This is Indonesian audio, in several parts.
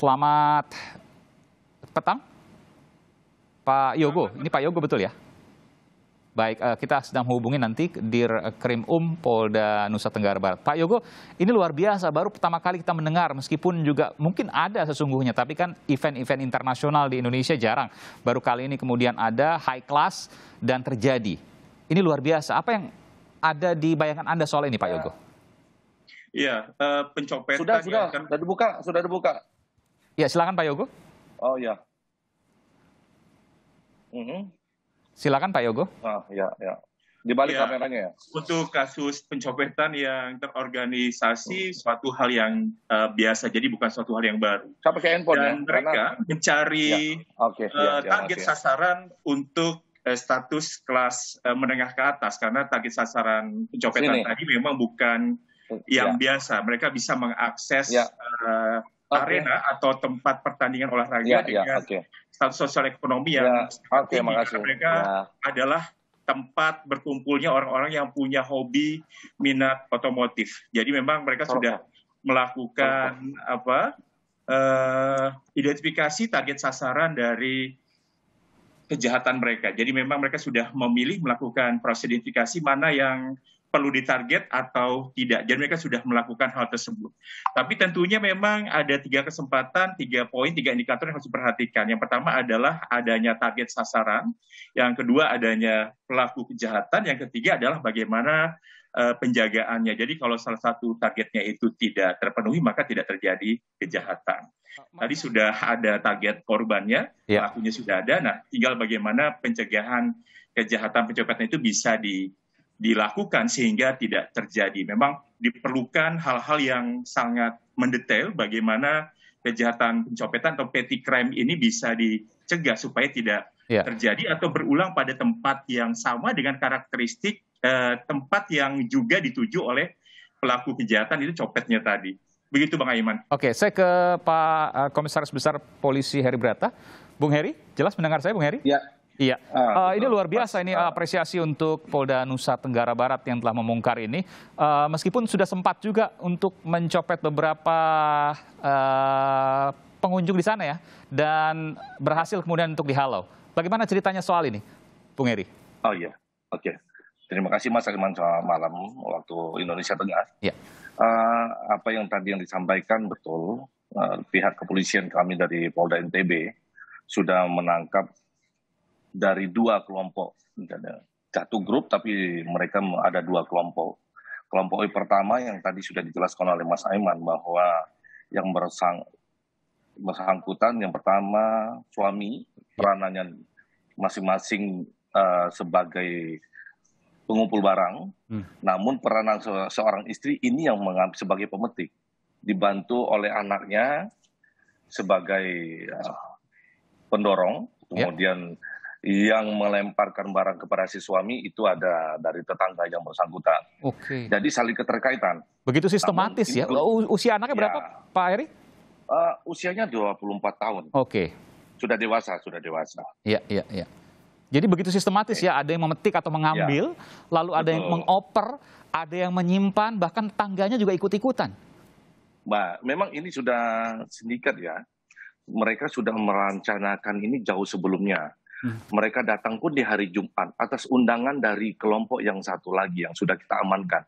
Selamat petang, Pak Yogo. Ini Pak Yogo betul ya? Baik, eh, kita sedang menghubungi nanti Dir Krim Um Polda Nusa Tenggara Barat. Pak Yogo, ini luar biasa, baru pertama kali kita mendengar, meskipun juga mungkin ada sesungguhnya, tapi kan event-event internasional di Indonesia jarang. Baru kali ini kemudian ada high class dan terjadi. Ini luar biasa. Apa yang ada di bayangan Anda soal ini, Pak ya. Yogo? Iya, uh, pencopetan sudah, sudah, ya, kan? sudah dibuka, sudah dibuka. Ya, silakan Pak Yogo. Oh ya. Mm -hmm. Silakan Pak Yogo. Ah ya ya. Di balik ya, kameranya ya. Untuk kasus pencopetan yang terorganisasi hmm. suatu hal yang uh, biasa, jadi bukan suatu hal yang baru. Saya pakai handphone Dan ya. mereka Karena... mencari ya. Okay, uh, eh, ya, ya, target ya. sasaran untuk eh, status kelas menengah ke atas karena target sasaran pencopetan Sini. tadi memang bukan yang ya. biasa. Mereka bisa mengakses ya. uh, okay. arena atau tempat pertandingan olahraga yeah, ya, dengan yeah, okay. status sosial ekonomi yang yeah, okay, tinggi. Mereka yeah. adalah tempat berkumpulnya orang-orang yang punya hobi minat otomotif. Jadi memang mereka sudah melakukan apa uh, identifikasi target sasaran dari kejahatan mereka. Jadi memang mereka sudah memilih melakukan proses identifikasi mana yang perlu ditarget atau tidak. Jadi mereka sudah melakukan hal tersebut. Tapi tentunya memang ada tiga kesempatan, tiga poin, tiga indikator yang harus diperhatikan. Yang pertama adalah adanya target sasaran, yang kedua adanya pelaku kejahatan, yang ketiga adalah bagaimana eh, penjagaannya. Jadi kalau salah satu targetnya itu tidak terpenuhi, maka tidak terjadi kejahatan. Tadi sudah ada target korbannya, ya. pelakunya sudah ada. Nah, tinggal bagaimana pencegahan kejahatan pencopetan itu bisa di dilakukan sehingga tidak terjadi. Memang diperlukan hal-hal yang sangat mendetail bagaimana kejahatan pencopetan atau petty crime ini bisa dicegah supaya tidak yeah. terjadi atau berulang pada tempat yang sama dengan karakteristik eh, tempat yang juga dituju oleh pelaku kejahatan itu copetnya tadi. Begitu Bang Aiman. Oke, saya ke Pak eh, Komisaris Besar Polisi Heri Brata. Bung Heri, jelas mendengar saya Bung Heri? Ya, Iya, uh, ini luar biasa ini ah. apresiasi untuk Polda Nusa Tenggara Barat yang telah memungkar ini. Uh, meskipun sudah sempat juga untuk mencopet beberapa uh, pengunjung di sana ya, dan berhasil kemudian untuk dihalau. Bagaimana ceritanya soal ini, Bung Eri? Oh iya, oke. Okay. Terima kasih Mas Arman selamat malam waktu Indonesia Tengah. Iya. Uh, apa yang tadi yang disampaikan betul. Uh, pihak kepolisian kami dari Polda NTB sudah menangkap dari dua kelompok. Satu grup tapi mereka ada dua kelompok. Kelompok pertama yang tadi sudah dijelaskan oleh Mas Aiman bahwa yang bersang, bersangkutan yang pertama suami peranannya masing-masing uh, sebagai pengumpul barang, hmm. namun peranan se seorang istri ini yang mengambil sebagai pemetik, dibantu oleh anaknya sebagai uh, pendorong, ya. kemudian yeah yang melemparkan barang kepada si suami itu ada dari tetangga yang bersangkutan. Oke. Jadi saling keterkaitan. Begitu sistematis Namun, ya. Itu, usia anaknya iya. berapa, ya, Pak Eri? Uh, usianya 24 tahun. Oke. Sudah dewasa, sudah dewasa. Iya, iya, iya. Jadi begitu sistematis ya, ada yang memetik atau mengambil, ya. lalu ada Betul. yang mengoper, ada yang menyimpan, bahkan tangganya juga ikut-ikutan. Mbak, memang ini sudah sindikat ya. Mereka sudah merencanakan ini jauh sebelumnya. Hmm. mereka datang pun di hari Jumat atas undangan dari kelompok yang satu lagi yang sudah kita amankan.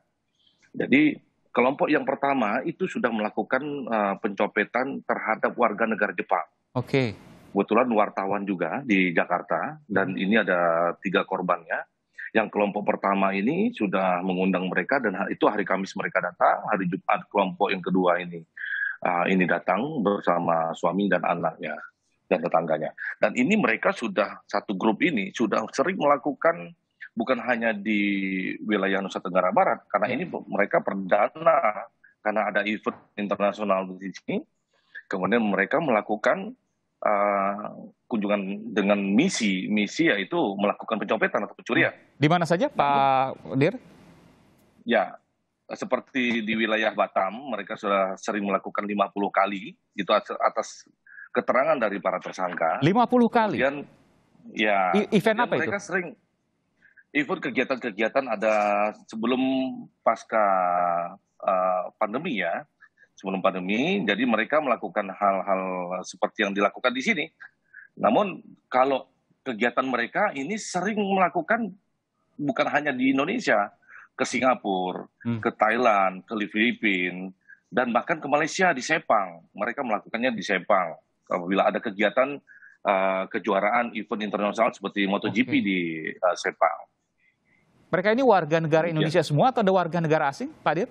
Jadi kelompok yang pertama itu sudah melakukan uh, pencopetan terhadap warga negara Jepang. Oke. Okay. Kebetulan wartawan juga di Jakarta dan hmm. ini ada tiga korbannya. Yang kelompok pertama ini sudah mengundang mereka dan itu hari Kamis mereka datang, hari Jumat kelompok yang kedua ini uh, ini datang bersama suami dan anaknya dan tetangganya. Dan ini mereka sudah satu grup ini sudah sering melakukan bukan hanya di wilayah Nusa Tenggara Barat karena ini hmm. mereka perdana karena ada event internasional di sini. Kemudian mereka melakukan uh, kunjungan dengan misi, misi yaitu melakukan pencopetan atau pencurian. Di mana saja, Pak Dir? Ya, seperti di wilayah Batam, mereka sudah sering melakukan 50 kali itu atas keterangan dari para tersangka. 50 kali. Kemudian ya I event apa mereka itu? Mereka sering event kegiatan-kegiatan ada sebelum pasca uh, pandemi ya. Sebelum pandemi, jadi mereka melakukan hal-hal seperti yang dilakukan di sini. Namun kalau kegiatan mereka ini sering melakukan bukan hanya di Indonesia, ke Singapura, hmm. ke Thailand, ke Filipina, dan bahkan ke Malaysia di Sepang. Mereka melakukannya di Sepang apabila ada kegiatan uh, kejuaraan event internasional seperti MotoGP okay. di uh, Sepang. Mereka ini warga negara iya. Indonesia ya. semua atau ada warga negara asing, Pak Dir?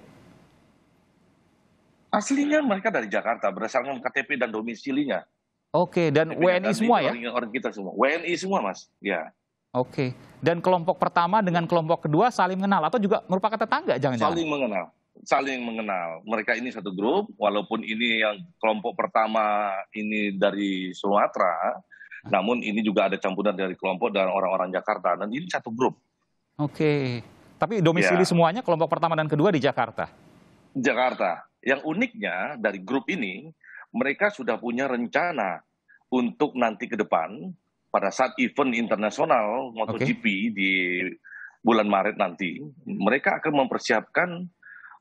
Aslinya mereka dari Jakarta berdasarkan KTP dan domisilinya. Oke, okay, dan KTP WNI dan semua ya? Orang, orang kita semua, WNI semua mas, ya. Oke, okay. dan kelompok pertama dengan kelompok kedua saling mengenal atau juga merupakan tetangga jangan-jangan? Saling mengenal, saling mengenal. Mereka ini satu grup, walaupun ini yang kelompok pertama ini dari Sumatera, namun ini juga ada campuran dari kelompok dan orang-orang Jakarta. Dan ini satu grup. Oke, tapi domisili ya. semuanya kelompok pertama dan kedua di Jakarta. Jakarta. Yang uniknya dari grup ini, mereka sudah punya rencana untuk nanti ke depan pada saat event internasional MotoGP okay. di bulan Maret nanti, mereka akan mempersiapkan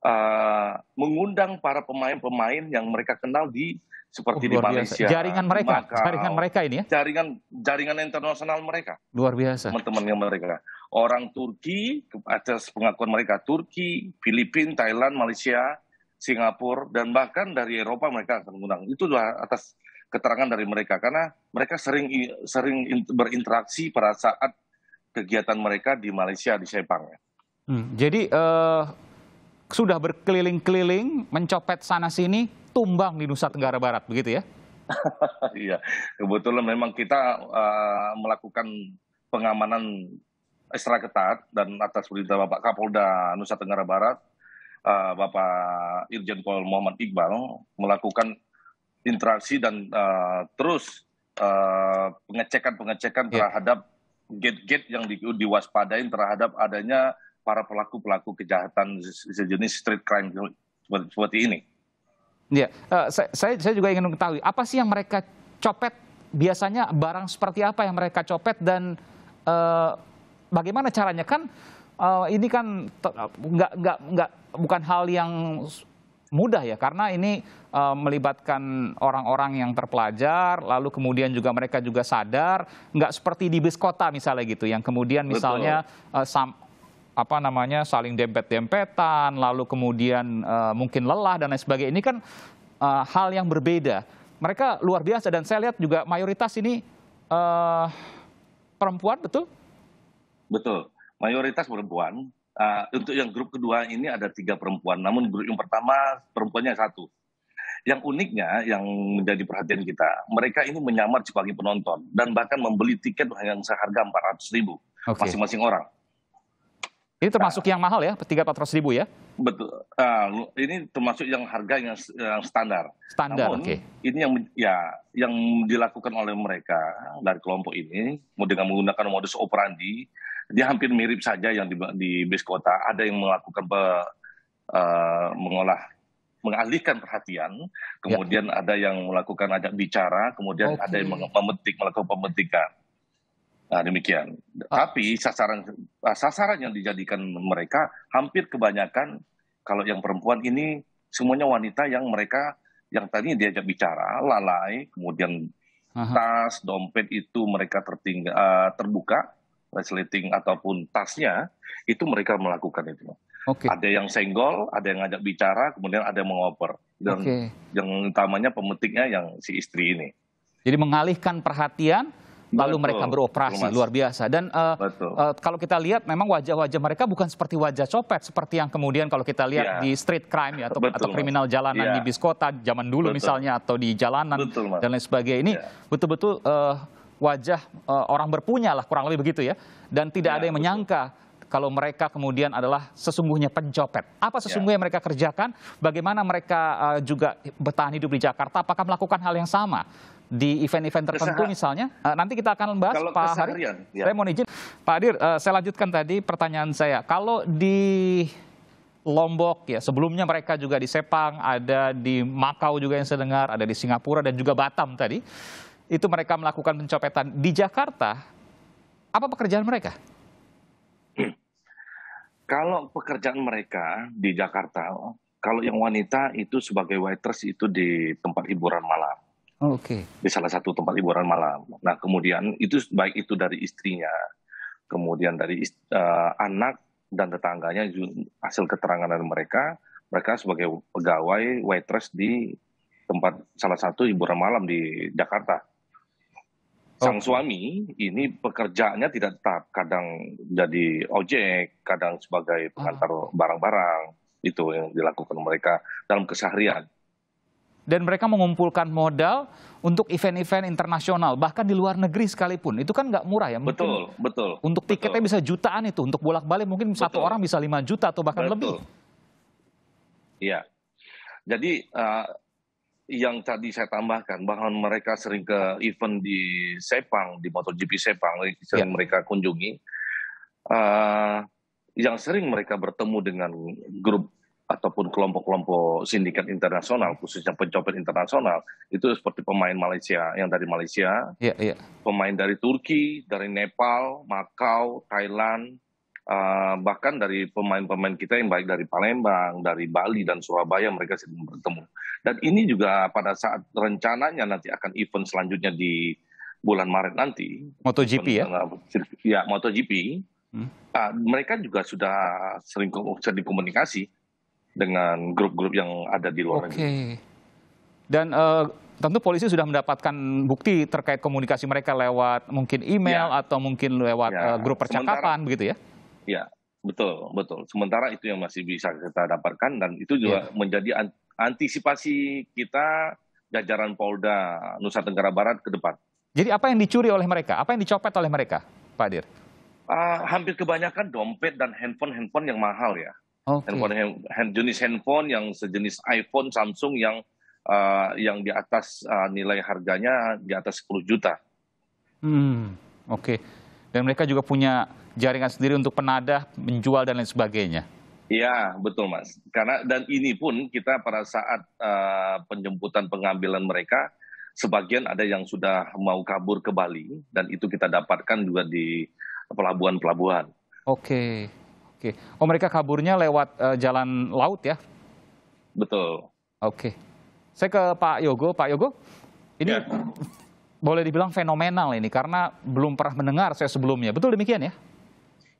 uh, mengundang para pemain-pemain yang mereka kenal di seperti oh, di Malaysia. Biasa. Jaringan mereka, Makau, jaringan mereka ini ya. Jaringan jaringan internasional mereka. Luar biasa. teman teman yang mereka. Orang Turki atas pengakuan mereka Turki, Filipina, Thailand, Malaysia, Singapura dan bahkan dari Eropa mereka akan mengundang. Itu atas keterangan dari mereka karena mereka sering sering berinteraksi pada saat kegiatan mereka di Malaysia di Sepang. Hmm, jadi uh, sudah berkeliling-keliling, mencopet sana-sini, tumbang di Nusa Tenggara Barat, begitu ya? Iya, kebetulan memang kita uh, melakukan pengamanan ekstra ketat dan atas perintah Bapak Kapolda Nusa Tenggara Barat, uh, Bapak Irjen Pol Muhammad Iqbal melakukan interaksi dan uh, terus pengecekan-pengecekan iya. terhadap gate-gate yang di, diwaspadain terhadap adanya para pelaku-pelaku kejahatan sejenis street crime seperti, seperti ini. Ya, uh, saya, saya juga ingin mengetahui apa sih yang mereka copet biasanya barang seperti apa yang mereka copet dan uh, bagaimana caranya kan uh, ini kan nggak nggak nggak bukan hal yang mudah ya karena ini uh, melibatkan orang-orang yang terpelajar lalu kemudian juga mereka juga sadar nggak seperti di bis kota misalnya gitu yang kemudian misalnya uh, apa namanya saling dempet-dempetan, lalu kemudian uh, mungkin lelah dan lain sebagainya. Ini kan uh, hal yang berbeda. Mereka luar biasa dan saya lihat juga mayoritas ini uh, perempuan, betul? Betul, mayoritas perempuan. Uh, untuk yang grup kedua ini ada tiga perempuan, namun grup yang pertama perempuannya satu. Yang uniknya, yang menjadi perhatian kita, mereka ini menyamar sebagai penonton dan bahkan membeli tiket yang seharga empat ratus ribu masing-masing okay. orang. Ini termasuk yang mahal ya, tiga empat ratus ribu ya? Betul. Uh, ini termasuk yang harga yang, yang standar. Standar. Namun, okay. ini yang ya yang dilakukan oleh mereka dari kelompok ini, mau dengan menggunakan modus operandi, dia hampir mirip saja yang di, di base kota. Ada yang melakukan be, uh, eh, mengolah mengalihkan perhatian, ya. kemudian ya. ada yang melakukan ajak bicara, kemudian okay. ada yang memetik melakukan pemetikan. Nah, demikian. Ah. Tapi sasaran ah, sasaran yang dijadikan mereka hampir kebanyakan kalau yang perempuan ini semuanya wanita yang mereka yang tadi diajak bicara lalai, kemudian Aha. tas, dompet itu mereka tertinggal ah, terbuka resleting ataupun tasnya itu mereka melakukan itu. Okay. Ada yang senggol, ada yang ngajak bicara, kemudian ada yang mengoper. Dan okay. yang utamanya pemetiknya yang si istri ini. Jadi mengalihkan perhatian lalu Betul. mereka beroperasi Mas. luar biasa dan uh, uh, kalau kita lihat memang wajah-wajah mereka bukan seperti wajah copet seperti yang kemudian kalau kita lihat yeah. di street crime ya atau atau kriminal jalanan yeah. di bis kota zaman dulu Betul. misalnya atau di jalanan Betul, dan lain sebagainya ini iya. betul-betul yeah. uh, wajah uh, orang berpunya lah kurang lebih begitu ya dan tidak yeah, ada yang betul. menyangka kalau mereka kemudian adalah sesungguhnya pencopet. Apa iya. sesungguhnya ya. mereka kerjakan? Bagaimana mereka uh, juga bertahan hidup di Jakarta? Apakah melakukan hal yang sama? di event-event tertentu misalnya? Uh, nanti kita akan membahas Kalau Pak Hari. Ya. Saya mau izin. Pak Adir, uh, eh, saya lanjutkan tadi pertanyaan saya. Kalau di Lombok ya, sebelumnya mereka juga di Sepang, ada di Makau juga yang saya dengar, ada di Singapura dan juga Batam tadi. Itu mereka melakukan pencopetan. Di Jakarta, apa pekerjaan mereka? Kalau pekerjaan mereka di Jakarta, kalau yang wanita itu sebagai waitress itu di tempat hiburan malam Oh, Okay. Di salah satu tempat hiburan malam. Nah kemudian itu baik itu dari istrinya, kemudian dari uh, anak dan tetangganya hasil keterangan dari mereka, mereka sebagai pegawai waitress di tempat salah satu hiburan malam di Jakarta. Sang okay. suami ini pekerjaannya tidak tetap, kadang jadi ojek, kadang sebagai pengantar ah. barang-barang. Itu yang dilakukan mereka dalam keseharian dan mereka mengumpulkan modal untuk event-event internasional bahkan di luar negeri sekalipun itu kan nggak murah ya mungkin betul betul untuk tiketnya betul. bisa jutaan itu untuk bolak-balik mungkin betul. satu orang bisa lima juta atau bahkan betul. lebih iya jadi uh, yang tadi saya tambahkan bahkan mereka sering ke event di Sepang di MotoGP Sepang iya. sering ya. mereka kunjungi uh, yang sering mereka bertemu dengan grup ataupun kelompok-kelompok sindikat internasional khususnya pencopet internasional itu seperti pemain Malaysia yang dari Malaysia, yeah, yeah. pemain dari Turki, dari Nepal, Makau, Thailand, uh, bahkan dari pemain-pemain kita yang baik dari Palembang, dari Bali dan Surabaya mereka sering bertemu. Dan ini juga pada saat rencananya nanti akan event selanjutnya di bulan Maret nanti. MotoGP ya? Eh, ya MotoGP. Hmm. Uh, mereka juga sudah sering sering komunikasi dengan grup-grup yang ada di luar. Oke. Okay. Dan uh, tentu polisi sudah mendapatkan bukti terkait komunikasi mereka lewat mungkin email ya. atau mungkin lewat ya. uh, grup percakapan Sementara, begitu ya? Ya, betul, betul. Sementara itu yang masih bisa kita dapatkan dan itu juga ya. menjadi antisipasi kita jajaran Polda Nusa Tenggara Barat ke depan. Jadi apa yang dicuri oleh mereka? Apa yang dicopet oleh mereka, Pak Dir? Uh, hampir kebanyakan dompet dan handphone-handphone yang mahal ya. Okay. Handphone, hand, jenis handphone yang sejenis iPhone, Samsung yang uh, yang di atas uh, nilai harganya di atas 10 juta. Hmm, oke. Okay. Dan mereka juga punya jaringan sendiri untuk penadah, menjual dan lain sebagainya. Iya, betul Mas. Karena dan ini pun kita pada saat uh, penjemputan pengambilan mereka, sebagian ada yang sudah mau kabur ke Bali dan itu kita dapatkan juga di pelabuhan-pelabuhan. Oke. Oke. Oh mereka kaburnya lewat uh, jalan laut ya? Betul. Oke. Saya ke Pak Yogo. Pak Yogo, ini ya. boleh dibilang fenomenal ini karena belum pernah mendengar saya sebelumnya. Betul demikian ya?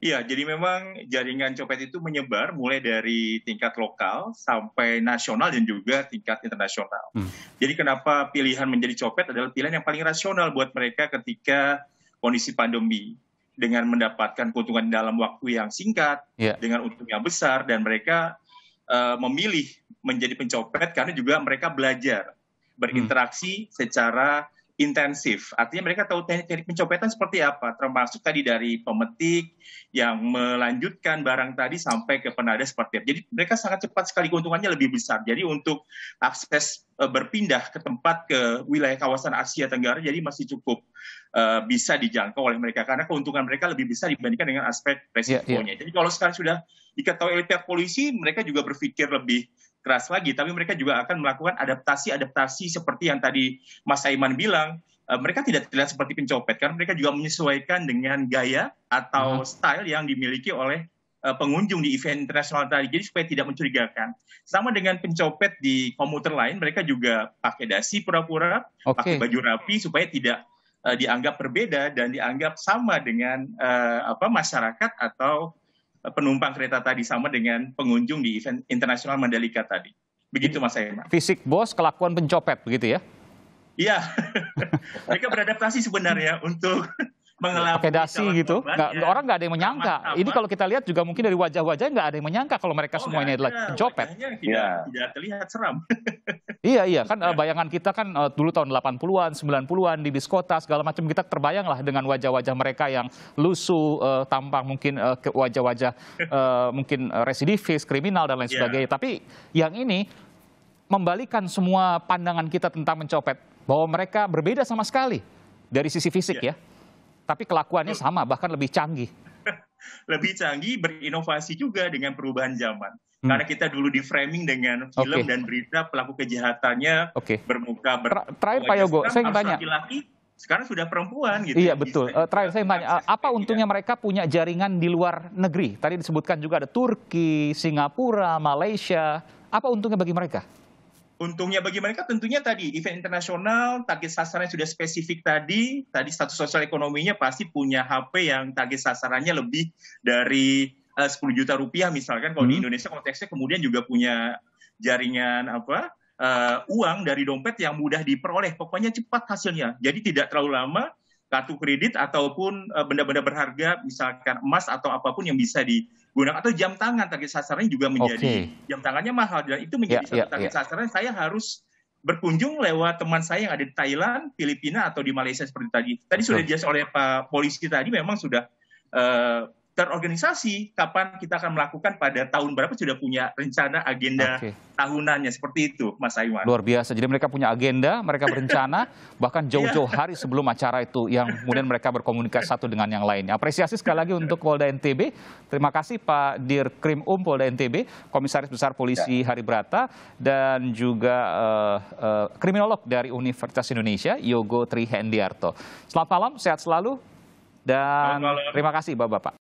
Iya, jadi memang jaringan copet itu menyebar mulai dari tingkat lokal sampai nasional dan juga tingkat internasional. Hmm. Jadi kenapa pilihan menjadi copet adalah pilihan yang paling rasional buat mereka ketika kondisi pandemi dengan mendapatkan keuntungan dalam waktu yang singkat, yeah. dengan untung yang besar, dan mereka uh, memilih menjadi pencopet karena juga mereka belajar berinteraksi hmm. secara intensif. Artinya mereka tahu teknik-teknik pencopetan seperti apa, termasuk tadi dari pemetik yang melanjutkan barang tadi sampai ke penada seperti itu. Jadi mereka sangat cepat sekali keuntungannya lebih besar. Jadi untuk akses e, berpindah ke tempat ke wilayah kawasan Asia Tenggara jadi masih cukup uh, bisa dijangkau oleh mereka karena keuntungan mereka lebih besar dibandingkan dengan aspek iya, iya. resikonya. Yeah, yeah. Jadi kalau sekarang sudah diketahui oleh pihak polisi, mereka juga berpikir lebih keras lagi, tapi mereka juga akan melakukan adaptasi-adaptasi seperti yang tadi Mas Saiman bilang. Eh, mereka tidak terlihat seperti pencopet karena mereka juga menyesuaikan dengan gaya atau hmm. style yang dimiliki oleh eh, pengunjung di event internasional tadi, jadi supaya tidak mencurigakan. Sama dengan pencopet di komuter lain, mereka juga pakai dasi pura-pura, okay. pakai baju rapi supaya tidak uh, dianggap berbeda dan dianggap sama dengan uh, apa masyarakat atau penumpang kereta tadi sama dengan pengunjung di event internasional Mandalika tadi. Begitu Mas Emma. Fisik bos, kelakuan pencopet begitu ya? Iya. Mereka beradaptasi sebenarnya untuk mengelabui pakai dasi gitu. Korban, ya. orang nggak ada yang menyangka. Sama -sama. Ini kalau kita lihat juga mungkin dari wajah-wajahnya nggak ada yang menyangka kalau mereka oh, semua ini adalah copet. Tidak, ya. Iya. tidak terlihat seram. iya iya kan ya. bayangan kita kan eh, dulu tahun 80-an, 90-an di diskota segala macam kita terbayang lah dengan wajah-wajah mereka yang lusuh, uh, tampang mungkin wajah-wajah mungkin residivis, kriminal dan lain yeah. sebagainya. Tapi yang ini membalikan semua pandangan kita tentang mencopet bahwa mereka berbeda sama sekali dari sisi fisik yeah. ya tapi kelakuannya sama, bahkan lebih canggih. lebih canggih, berinovasi juga dengan perubahan zaman. Hmm. Karena kita dulu di framing dengan film okay. dan berita pelaku kejahatannya okay. bermuka ber Terakhir Pak Yogo, saya ingin tanya. Laki-laki sekarang sudah perempuan gitu. Iya ya. betul. Uh, terakhir saya tanya, apa untungnya mereka punya jaringan di luar negeri? Tadi disebutkan juga ada Turki, Singapura, Malaysia. Apa untungnya bagi mereka? Untungnya bagi mereka tentunya tadi event internasional, target sasaran sudah spesifik tadi, tadi status sosial ekonominya pasti punya HP yang target sasarannya lebih dari eh, uh, 10 juta rupiah misalkan kalau hmm. di Indonesia konteksnya kemudian juga punya jaringan apa uh, uang dari dompet yang mudah diperoleh, pokoknya cepat hasilnya. Jadi tidak terlalu lama kartu kredit ataupun eh, benda-benda uh, berharga misalkan emas atau apapun yang bisa di gunakan atau jam tangan target sasaran juga menjadi okay. jam tangannya mahal dan itu menjadi yeah, satu yeah, target yeah. sasaran saya harus berkunjung lewat teman saya yang ada di Thailand, Filipina atau di Malaysia seperti tadi. Tadi sudah dijelas oleh Pak polisi tadi memang sudah uh, terorganisasi kapan kita akan melakukan pada tahun berapa sudah punya rencana agenda okay. tahunannya seperti itu Mas Aiman. Luar biasa. Jadi mereka punya agenda, mereka berencana bahkan iya. jauh-jauh hari sebelum acara itu yang kemudian mereka berkomunikasi satu dengan yang lainnya. Apresiasi sekali lagi iya. untuk Polda NTB. Terima kasih Pak Dirkrim Um Polda NTB, Komisaris Besar Polisi ya. Hari Brata dan juga uh, uh, kriminolog dari Universitas Indonesia Yogo Trihendiarto. Selamat malam, sehat selalu dan terima kasih Bapak-bapak.